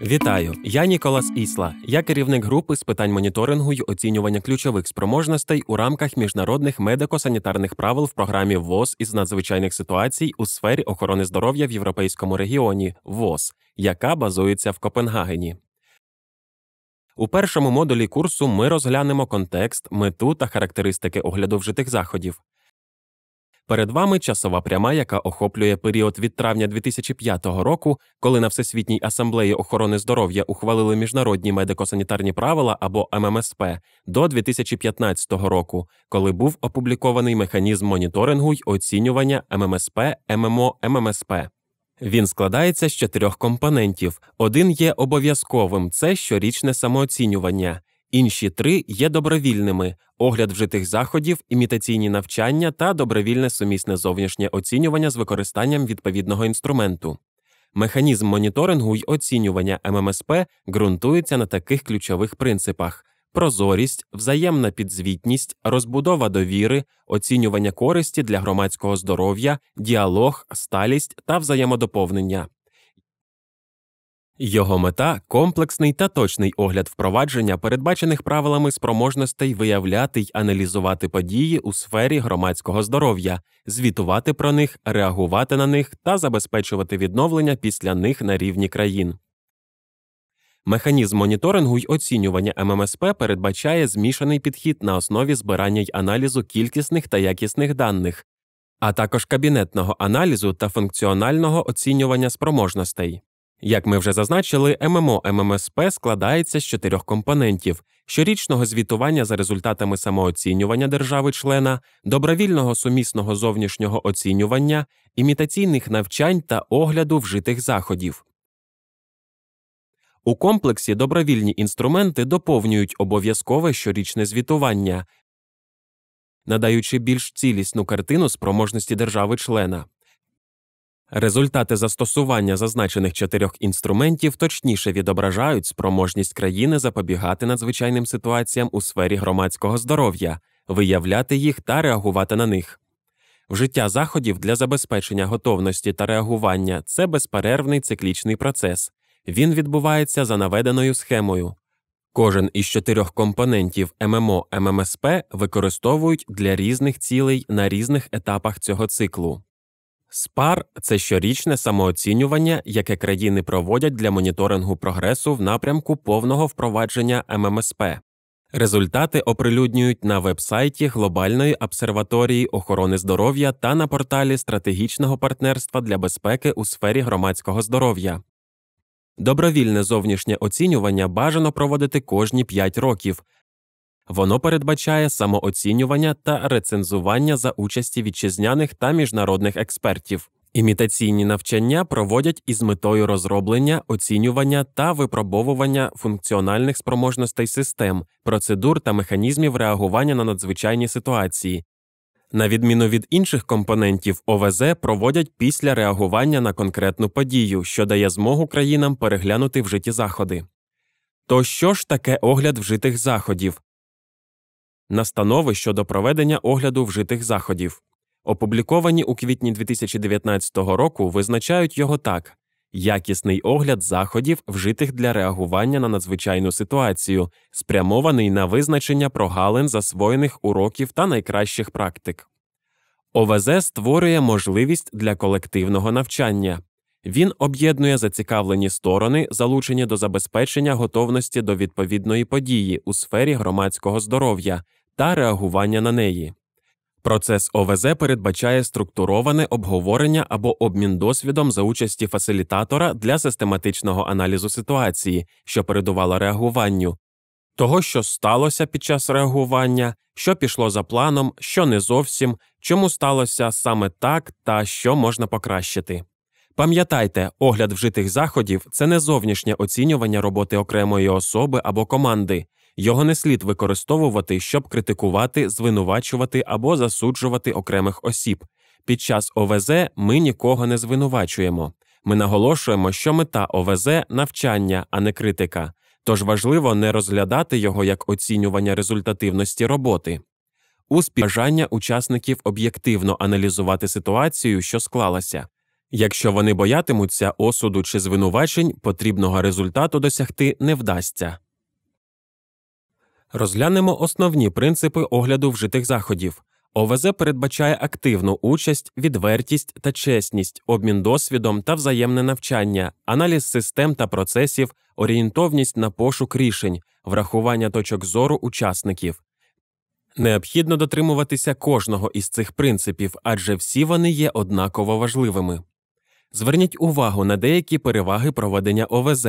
Вітаю, я Ніколас Ісла. Я керівник групи з питань моніторингу й оцінювання ключових спроможностей у рамках міжнародних медико-санітарних правил в програмі ВОЗ із надзвичайних ситуацій у сфері охорони здоров'я в європейському регіоні ВОЗ, яка базується в Копенгагені. У першому модулі курсу ми розглянемо контекст, мету та характеристики огляду вжитих заходів. Перед вами часова пряма, яка охоплює період від травня 2005 року, коли на Всесвітній асамблеї охорони здоров'я ухвалили міжнародні медико-санітарні правила або ММСП до 2015 року, коли був опублікований механізм моніторингу й оцінювання ММСП ММО ММСП. Він складається з чотирьох компонентів. Один є обов'язковим це щорічне самооцінювання. Інші три є добровільними: огляд вжитих заходів, імітаційні навчання та добровільне сумісне зовнішнє оцінювання з використанням відповідного інструменту. Механізм моніторингу й оцінювання ММСП ґрунтується на таких ключових принципах: прозорість, взаємна підзвітність, розбудова довіри, оцінювання користі для громадського здоров'я, діалог, сталість та взаємодоповнення. Його мета комплексний та точний огляд впровадження, передбачених правилами спроможностей виявляти й аналізувати події у сфері громадського здоров'я, звітувати про них, реагувати на них та забезпечувати відновлення після них на рівні країн. Механізм моніторингу й оцінювання ММСП передбачає змішаний підхід на основі збирання й аналізу кількісних та якісних даних, а також кабінетного аналізу та функціонального оцінювання спроможностей. Як ми вже зазначили, ММО ММСП складається з чотирьох компонентів: щорічного звітування за результатами самооцінювання держави-члена, добровільного сумісного зовнішнього оцінювання, імітаційних навчань та огляду вжитих заходів. У комплексі добровільні інструменти доповнюють обов'язкове щорічне звітування, надаючи більш цілісну картину спроможності держави-члена. Результати застосування зазначених чотирьох інструментів точніше відображають спроможність країни запобігати надзвичайним ситуаціям у сфері громадського здоров'я, виявляти їх та реагувати на них. Вжиття заходів для забезпечення готовності та реагування це безперервний циклічний процес. Він відбувається за наведеною схемою. Кожен із чотирьох компонентів ММО ММСП використовують для різних цілей на різних етапах цього циклу. СПАР це щорічне самооцінювання, яке країни проводять для моніторингу прогресу в напрямку повного впровадження ММСП. Результати оприлюднюють на вебсайті Глобальної обсерваторії охорони здоров'я та на порталі стратегічного партнерства для безпеки у сфері громадського здоров'я. Добровільне зовнішнє оцінювання бажано проводити кожні 5 років. Воно передбачає самооцінювання та рецензування за участі вітчизняних та міжнародних експертів. Імітаційні навчання проводять із метою розроблення, оцінювання та випробовування функціональних спроможностей систем, процедур та механізмів реагування на надзвичайні ситуації. На відміну від інших компонентів, ОВЗ проводять після реагування на конкретну подію, що дає змогу країнам переглянути вжиті заходи. То що ж таке огляд вжитих заходів? настанови щодо проведення огляду вжитих заходів. Опубліковані у квітні 2019 року визначають його так: якісний огляд заходів, вжитих для реагування на надзвичайну ситуацію, спрямований на визначення прогалин засвоєних уроків та найкращих практик. ОВЗ створює можливість для колективного навчання. Він об'єднує зацікавлені сторони, залучені до забезпечення готовності до відповідної події у сфері громадського здоров'я, та реагування на неї. Процес ОВЗ передбачає структуроване обговорення або обмін досвідом за участі фасилітатора для систематичного аналізу ситуації, що передувала реагуванню, того, що сталося під час реагування, що пішло за планом, що не зовсім, чому сталося саме так та що можна покращити. Пам'ятайте, огляд вжитих заходів це не зовнішнє оцінювання роботи окремої особи або команди. Його не слід використовувати, щоб критикувати, звинувачувати або засуджувати окремих осіб. Під час ОВЗ ми нікого не звинувачуємо. Ми наголошуємо, що мета ОВЗ навчання, а не критика. Тож важливо не розглядати його як оцінювання результативності роботи. Успіх бажання учасників об'єктивно аналізувати ситуацію, що склалася. Якщо вони боятимуться осуду чи звинувачень, потрібного результату досягти не вдасться. Розглянемо основні принципи огляду вжитих заходів. ОВЗ передбачає активну участь, відвертість та чесність, обмін досвідом та взаємне навчання, аналіз систем та процесів, орієнтовність на пошук рішень, врахування точок зору учасників. Необхідно дотримуватися кожного із цих принципів, адже всі вони є однаково важливими. Зверніть увагу на деякі переваги проведення ОВЗ.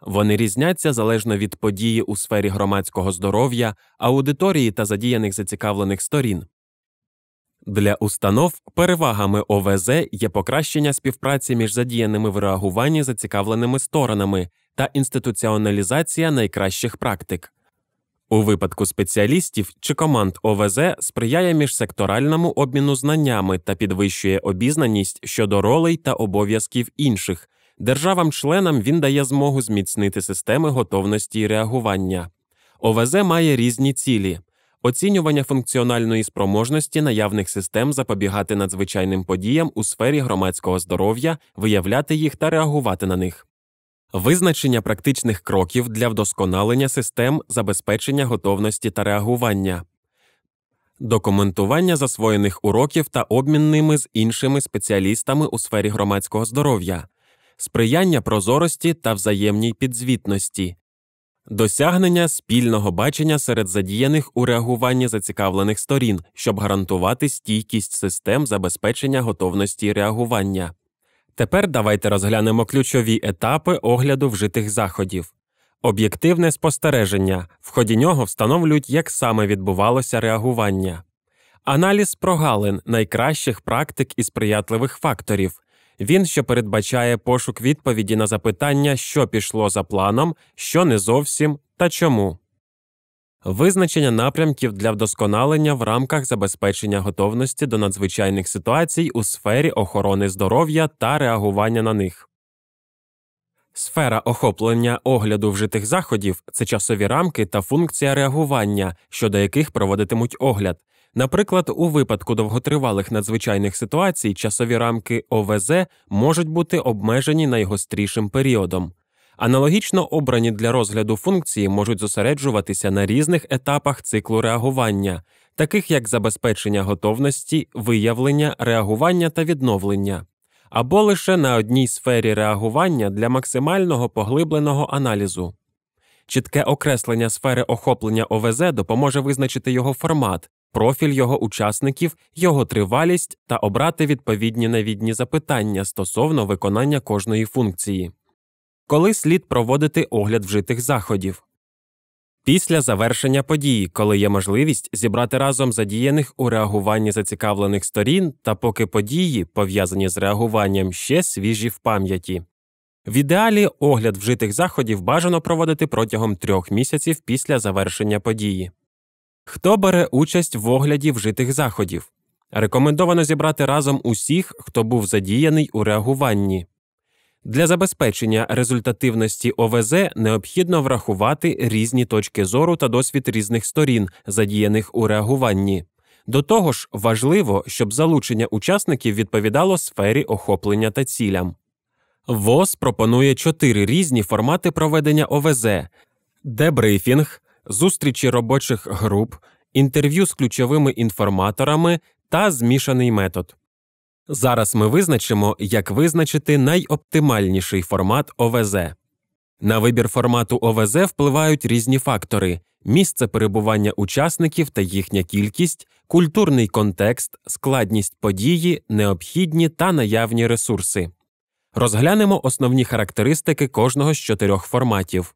Вони різняться залежно від події у сфері громадського здоров'я, аудиторії та задіяних зацікавлених сторін. Для установ перевагами ОВЗ є покращення співпраці між задіяними в реагуванні зацікавленими сторонами та інституціоналізація найкращих практик. У випадку спеціалістів чи команд ОВЗ сприяє міжсекторальному обміну знаннями та підвищує обізнаність щодо ролей та обов'язків інших, Державам-членам він дає змогу зміцнити системи готовності і реагування. ОВЗ має різні цілі. Оцінювання функціональної спроможності наявних систем запобігати надзвичайним подіям у сфері громадського здоров'я, виявляти їх та реагувати на них, визначення практичних кроків для вдосконалення систем забезпечення готовності та реагування, документування засвоєних уроків та обмін ними з іншими спеціалістами у сфері громадського здоров'я, сприяння прозорості та взаємній підзвітності, досягнення спільного бачення серед задіяних у реагуванні зацікавлених сторін, щоб гарантувати стійкість систем забезпечення готовності реагування. Тепер давайте розглянемо ключові етапи огляду вжитих заходів. Об'єктивне спостереження, в ході нього встановлюють, як саме відбувалося реагування, аналіз прогалин найкращих практик і сприятливих факторів, він ще передбачає пошук відповіді на запитання, що пішло за планом, що не зовсім та чому. Визначення напрямків для вдосконалення в рамках забезпечення готовності до надзвичайних ситуацій у сфері охорони здоров'я та реагування на них. Сфера охоплення огляду вжитих заходів це часові рамки та функція реагування, щодо яких проводитимуть огляд, Наприклад, у випадку довготривалих надзвичайних ситуацій часові рамки ОВЗ можуть бути обмежені найгострішим періодом. Аналогічно обрані для розгляду функції можуть зосереджуватися на різних етапах циклу реагування, таких як забезпечення готовності, виявлення, реагування та відновлення, або лише на одній сфері реагування для максимального поглибленого аналізу. Чітке окреслення сфери охоплення ОВЗ допоможе визначити його формат, профіль його учасників, його тривалість та обрати відповідні навідні запитання стосовно виконання кожної функції. Коли слід проводити огляд вжитих заходів. Після завершення події, коли є можливість зібрати разом задіяних у реагуванні зацікавлених сторін та поки події, пов'язані з реагуванням, ще свіжі в пам'яті. В ідеалі огляд вжитих заходів бажано проводити протягом трьох місяців після завершення події. Хто бере участь в огляді вжитих заходів? Рекомендовано зібрати разом усіх, хто був задіяний у реагуванні. Для забезпечення результативності ОВЗ необхідно врахувати різні точки зору та досвід різних сторін, задіяних у реагуванні. До того ж, важливо, щоб залучення учасників відповідало сфері охоплення та цілям. ВОЗ пропонує чотири різні формати проведення ОВЗ дебрифінг, зустрічі робочих груп, інтерв'ю з ключовими інформаторами та змішаний метод. Зараз ми визначимо, як визначити найоптимальніший формат ОВЗ. На вибір формату ОВЗ впливають різні фактори місце перебування учасників та їхня кількість, культурний контекст, складність події, необхідні та наявні ресурси. Розглянемо основні характеристики кожного з чотирьох форматів.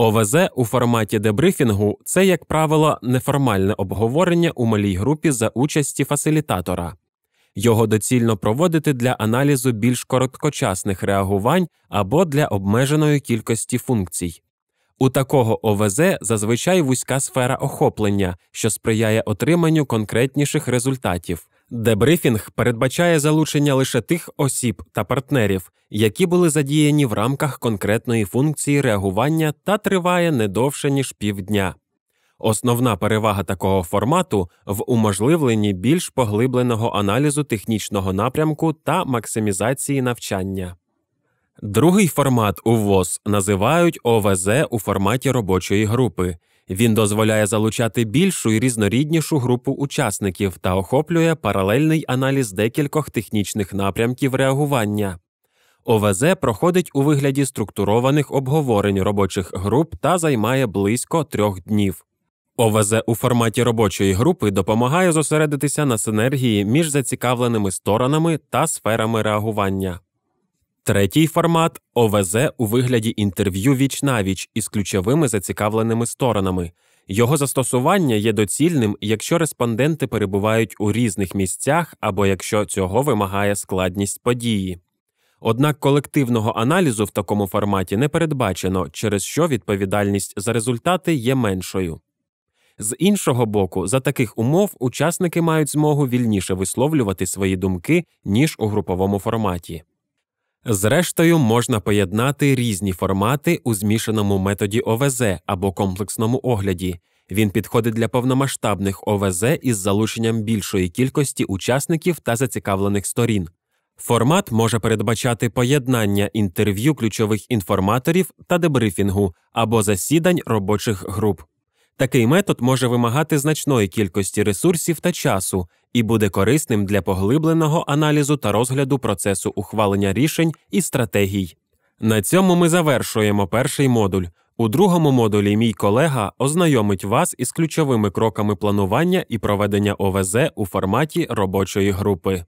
ОВЗ у форматі дебрифінгу це, як правило, неформальне обговорення у малій групі за участі фасилітатора. Його доцільно проводити для аналізу більш короткочасних реагувань або для обмеженої кількості функцій. У такого ОВЗ зазвичай вузька сфера охоплення, що сприяє отриманню конкретніших результатів. Дебрифінг передбачає залучення лише тих осіб та партнерів, які були задіяні в рамках конкретної функції реагування та триває не довше ніж півдня. Основна перевага такого формату в уможливленні більш поглибленого аналізу технічного напрямку та максимізації навчання. Другий формат УВОЗ називають ОВЗ у форматі робочої групи, він дозволяє залучати більшу і різноріднішу групу учасників та охоплює паралельний аналіз декількох технічних напрямків реагування. ОВЗ проходить у вигляді структурованих обговорень робочих груп та займає близько трьох днів. ОВЗ у форматі робочої групи допомагає зосередитися на синергії між зацікавленими сторонами та сферами реагування. Третій формат ОВЗ у вигляді інтерв'ю віч навіч із ключовими зацікавленими сторонами. Його застосування є доцільним, якщо респонденти перебувають у різних місцях або якщо цього вимагає складність події. Однак колективного аналізу в такому форматі не передбачено, через що відповідальність за результати є меншою. З іншого боку, за таких умов учасники мають змогу вільніше висловлювати свої думки, ніж у груповому форматі. Зрештою, можна поєднати різні формати у змішаному методі ОВЗ або комплексному огляді. Він підходить для повномасштабних ОВЗ із залученням більшої кількості учасників та зацікавлених сторін. Формат може передбачати поєднання інтерв'ю ключових інформаторів та дебрифінгу або засідань робочих груп. Такий метод може вимагати значної кількості ресурсів та часу і буде корисним для поглибленого аналізу та розгляду процесу ухвалення рішень і стратегій. На цьому ми завершуємо перший модуль. У другому модулі мій колега ознайомить вас із ключовими кроками планування і проведення ОВЗ у форматі робочої групи.